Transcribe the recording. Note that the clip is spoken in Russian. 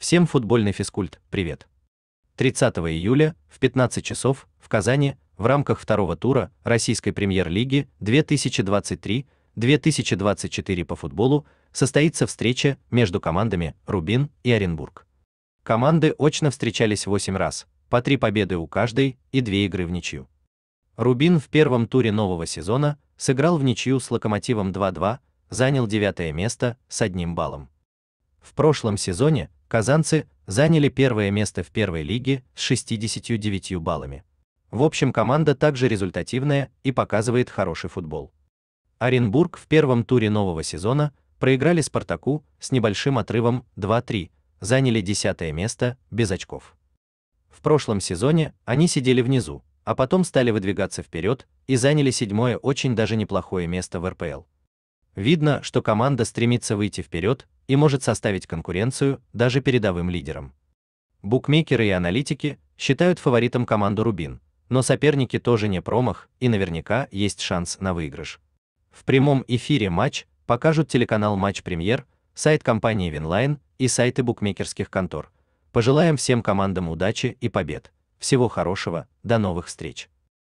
Всем футбольный физкульт, привет! 30 июля в 15 часов в Казани в рамках второго тура российской премьер-лиги 2023-2024 по футболу состоится встреча между командами Рубин и Оренбург. Команды очно встречались 8 раз, по 3 победы у каждой и 2 игры в ничью. Рубин в первом туре нового сезона сыграл в ничью с Локомотивом 2-2, занял девятое место с одним баллом. В прошлом сезоне казанцы заняли первое место в первой лиге с 69 баллами. В общем, команда также результативная и показывает хороший футбол. Оренбург в первом туре нового сезона проиграли Спартаку с небольшим отрывом 2-3, заняли десятое место без очков. В прошлом сезоне они сидели внизу, а потом стали выдвигаться вперед и заняли седьмое очень даже неплохое место в РПЛ. Видно, что команда стремится выйти вперед и может составить конкуренцию даже передовым лидерам. Букмекеры и аналитики считают фаворитом команду Рубин, но соперники тоже не промах и наверняка есть шанс на выигрыш. В прямом эфире матч покажут телеканал Матч Премьер, сайт компании Винлайн и сайты букмекерских контор. Пожелаем всем командам удачи и побед. Всего хорошего, до новых встреч.